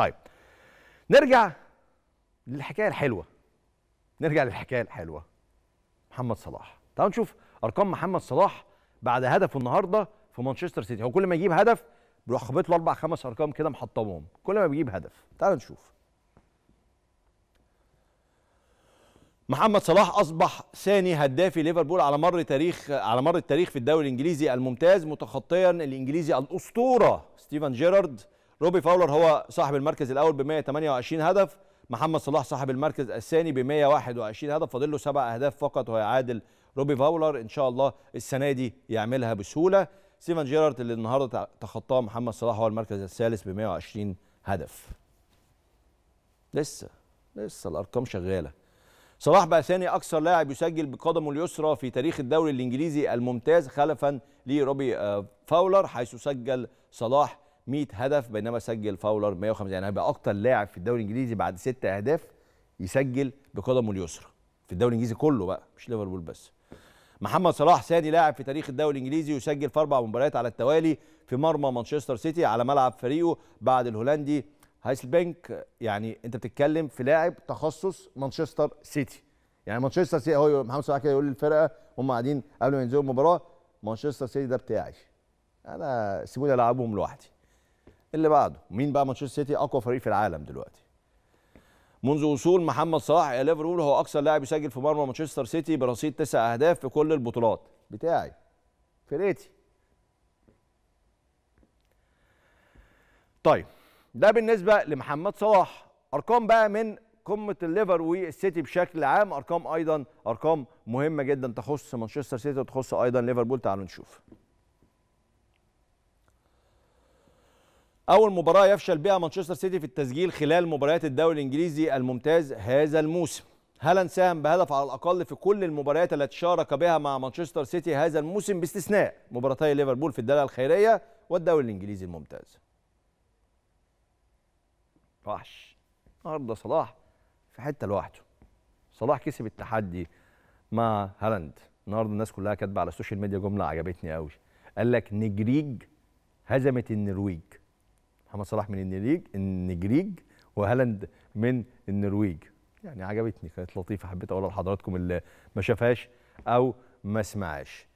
طيب نرجع للحكايه الحلوه نرجع للحكايه الحلوه محمد صلاح تعالوا نشوف ارقام محمد صلاح بعد هدفه النهارده في مانشستر سيتي هو كل ما يجيب هدف بيروح خبط له اربع خمس ارقام كده محطمهم كل ما بيجيب هدف تعالوا نشوف محمد صلاح اصبح ثاني هداف ليفربول على مر تاريخ على مر التاريخ في الدوري الانجليزي الممتاز متخطيا الانجليزي الاسطوره ستيفن جيرارد روبي فاولر هو صاحب المركز الاول ب 128 هدف محمد صلاح صاحب المركز الثاني ب 121 هدف فاضل له سبع اهداف فقط وهيعادل روبي فاولر ان شاء الله السنه دي يعملها بسهوله سيفان جيرارد اللي النهارده تخطاه محمد صلاح هو المركز الثالث ب 120 هدف لسه لسه الارقام شغاله صلاح بقى ثاني اكثر لاعب يسجل بقدمه اليسرى في تاريخ الدوري الانجليزي الممتاز خلفا لروبي آه، فاولر حيث سجل صلاح 100 هدف بينما سجل فاولر 150 يعني هيبقى اكتر لاعب في الدوري الانجليزي بعد ست اهداف يسجل بقدمه اليسرى في الدوري الانجليزي كله بقى مش ليفربول بس محمد صلاح ثاني لاعب في تاريخ الدوري الانجليزي يسجل في اربع مباريات على التوالي في مرمى مانشستر سيتي على ملعب فريقه بعد الهولندي هايسلبنك يعني انت بتتكلم في لاعب تخصص مانشستر سيتي يعني مانشستر سيتي هو محمد صلاح كده يقول للفرقه هم قاعدين قبل ما ينزلوا المباراه مانشستر سيتي ده بتاعي انا سيبوني العبهم لوحدي اللي بعده مين بقى مانشستر سيتي اقوى فريق في العالم دلوقتي منذ وصول محمد صلاح الى ليفربول هو اكثر لاعب يسجل في مرمى مانشستر سيتي برصيد تسع اهداف في كل البطولات بتاعي فرقتي طيب ده بالنسبه لمحمد صلاح ارقام بقى من قمه الليفر والسيتي بشكل عام ارقام ايضا ارقام مهمه جدا تخص مانشستر سيتي وتخص ايضا ليفربول تعالوا نشوف أول مباراة يفشل بها مانشستر سيتي في التسجيل خلال مباريات الدوري الإنجليزي الممتاز هذا الموسم هالاند ساهم بهدف على الأقل في كل المباريات التي شارك بها مع مانشستر سيتي هذا الموسم باستثناء مباراتي ليفربول في الدلالة الخيرية والدوري الإنجليزي الممتاز وحش النهارده صلاح في حتة لوحده صلاح كسب التحدي مع هالاند النهارده الناس كلها كاتبه على السوشيال ميديا جمله عجبتني قوي قال لك نجريج هزمت النرويج محمد صلاح من النريج النجريج وهالاند من النرويج يعني عجبتني كانت لطيفه حبيت اقولها لحضراتكم اللي ما شافهاش او ما سمعهاش